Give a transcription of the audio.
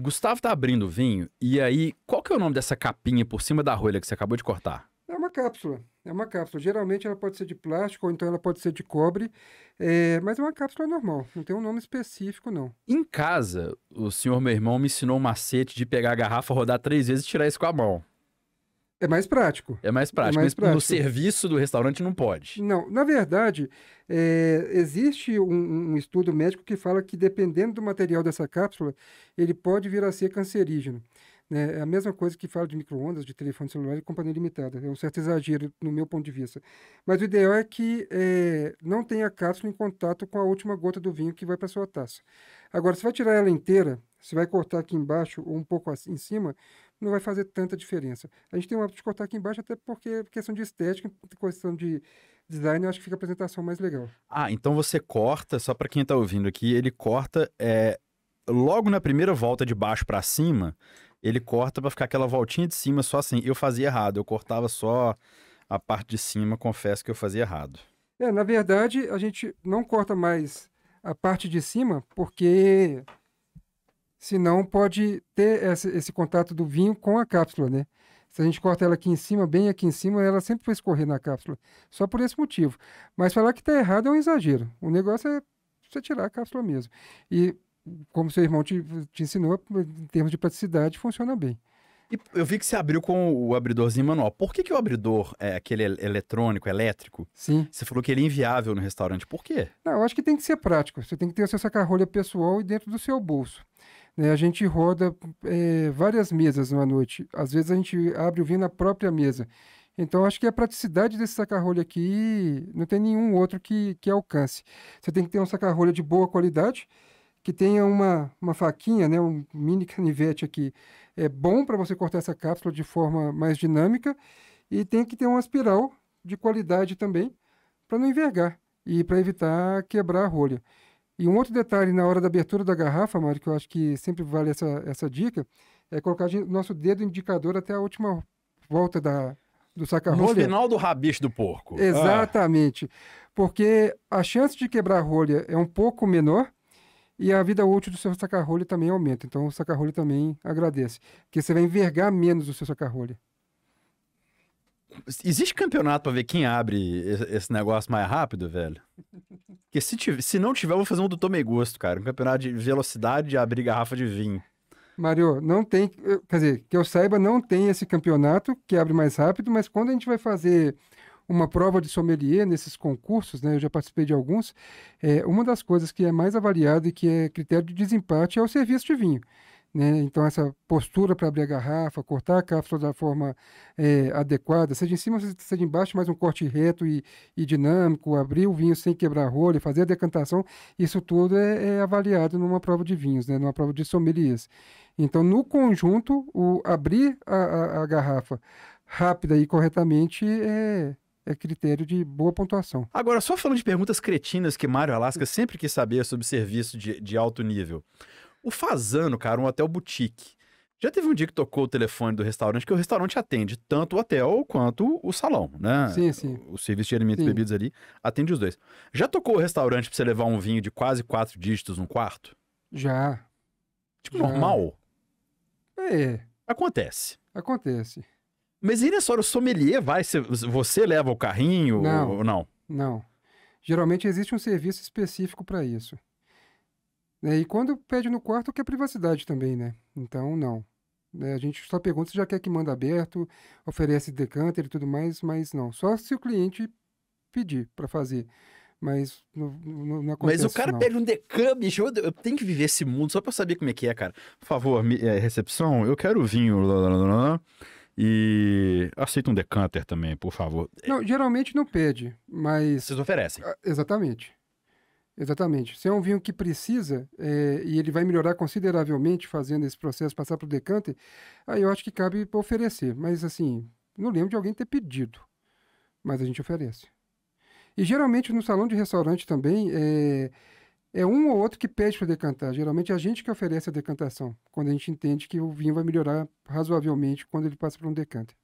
Gustavo tá abrindo o vinho, e aí, qual que é o nome dessa capinha por cima da rolha que você acabou de cortar? É uma cápsula. É uma cápsula. Geralmente ela pode ser de plástico ou então ela pode ser de cobre, é, mas é uma cápsula normal, não tem um nome específico, não. Em casa, o senhor, meu irmão, me ensinou o um macete de pegar a garrafa, rodar três vezes e tirar isso com a mão. É mais prático. É mais prático. É mais prático. no serviço do restaurante não pode. Não, na verdade, é, existe um, um, estudo médico que fala que dependendo do material dessa cápsula, ele pode vir a ser cancerígeno. Né? É a mesma coisa que falo de microondas, de telefone celular e companhia limitada. É um certo exagero, no meu ponto de vista. Mas o ideal é que é, não tenha a cápsula em contato com a última gota do vinho que vai para sua taça. Agora, se vai tirar ela inteira, se vai cortar aqui embaixo ou um pouco assim, em cima, não vai fazer tanta diferença. A gente tem o hábito de cortar aqui embaixo até porque é questão de estética, questão de design, eu acho que fica a apresentação mais legal. Ah, então você corta, só para quem está ouvindo aqui, ele corta é, logo na primeira volta de baixo para cima, ele corta para ficar aquela voltinha de cima só assim. Eu fazia errado, eu cortava só a parte de cima, confesso que eu fazia errado. É, na verdade, a gente não corta mais a parte de cima, porque senão pode ter esse, esse contato do vinho com a cápsula, né? Se a gente corta ela aqui em cima, bem aqui em cima, ela sempre vai escorrer na cápsula. Só por esse motivo. Mas falar que está errado é um exagero. O negócio é você tirar a cápsula mesmo. E como seu irmão te, te ensinou, em termos de praticidade, funciona bem. E eu vi que você abriu com o abridorzinho manual. Por que, que o abridor é aquele eletrônico, elétrico? Sim. Você falou que ele é inviável no restaurante. Por quê? Não, eu acho que tem que ser prático. Você tem que ter o seu sacarrolha pessoal e dentro do seu bolso. Né, a gente roda é, várias mesas numa noite. Às vezes a gente abre o vinho na própria mesa. Então, acho que a praticidade desse sacarrolha aqui não tem nenhum outro que, que alcance. Você tem que ter um sacarrolha de boa qualidade que tenha uma, uma faquinha, né, um mini canivete aqui. É bom para você cortar essa cápsula de forma mais dinâmica e tem que ter uma espiral de qualidade também para não envergar e para evitar quebrar a rolha. E um outro detalhe na hora da abertura da garrafa, Mário, que eu acho que sempre vale essa, essa dica, é colocar o nosso dedo indicador até a última volta da, do saca-rolha. No final do rabicho do porco. Exatamente. Ah. Porque a chance de quebrar a rolha é um pouco menor e a vida útil do seu sacarrolho também aumenta. Então o sacarrolho também agradece. Porque você vai envergar menos o seu sacarrolho. Existe campeonato pra ver quem abre esse negócio mais rápido, velho? Porque se, tiver, se não tiver, eu vou fazer um do Tomei Gosto, cara. Um campeonato de velocidade de abrir garrafa de vinho. Mario não tem. Eh, quer dizer, que eu saiba, não tem esse campeonato que abre mais rápido, mas quando a gente vai fazer uma prova de sommelier nesses concursos, né, eu já participei de alguns, é, uma das coisas que é mais avaliada e que é critério de desempate é o serviço de vinho. Né? Então, essa postura para abrir a garrafa, cortar a cápsula da forma é, adequada, seja em cima, seja embaixo, mas um corte reto e, e dinâmico, abrir o vinho sem quebrar rolo rolha, fazer a decantação, isso tudo é, é avaliado numa prova de vinhos, né? numa prova de sommeliers. Então, no conjunto, o abrir a, a, a garrafa rápida e corretamente é, é critério de boa pontuação. Agora, só falando de perguntas cretinas que Mário Alaska sempre quis saber sobre serviço de, de alto nível. O Fazano, cara, um hotel boutique. Já teve um dia que tocou o telefone do restaurante, que o restaurante atende tanto o hotel quanto o salão, né? Sim, sim. O serviço de alimentos sim. e bebidas ali atende os dois. Já tocou o restaurante pra você levar um vinho de quase quatro dígitos num quarto? Já. Tipo, Já. normal? É. Acontece. Acontece. Mas e nessa hora, o sommelier vai? Você leva o carrinho não, ou não? Não. Geralmente existe um serviço específico para isso. Né, e quando pede no quarto, quer é privacidade também, né? Então, não. Né, a gente só pergunta se já quer que manda aberto, oferece decanter e tudo mais, mas não. Só se o cliente pedir para fazer. Mas não, não acontece. Mas o cara não. pede um decan, bicho. Eu, eu, tenho que viver esse mundo só para saber como é que é, cara. Por favor, me, é, recepção, eu quero vinho. Blá, blá, blá. E aceita um decanter também, por favor. Não, geralmente não pede, mas. Vocês oferecem. Ah, exatamente. Exatamente. Se é um vinho que precisa, é, e ele vai melhorar consideravelmente fazendo esse processo passar para o decanter, aí eu acho que cabe oferecer. Mas assim, não lembro de alguém ter pedido. Mas a gente oferece. E geralmente no salão de restaurante também, é, é um ou outro que pede para decantar. Geralmente é a gente que oferece a decantação, quando a gente entende que o vinho vai melhorar razoavelmente quando ele passa para um decanter.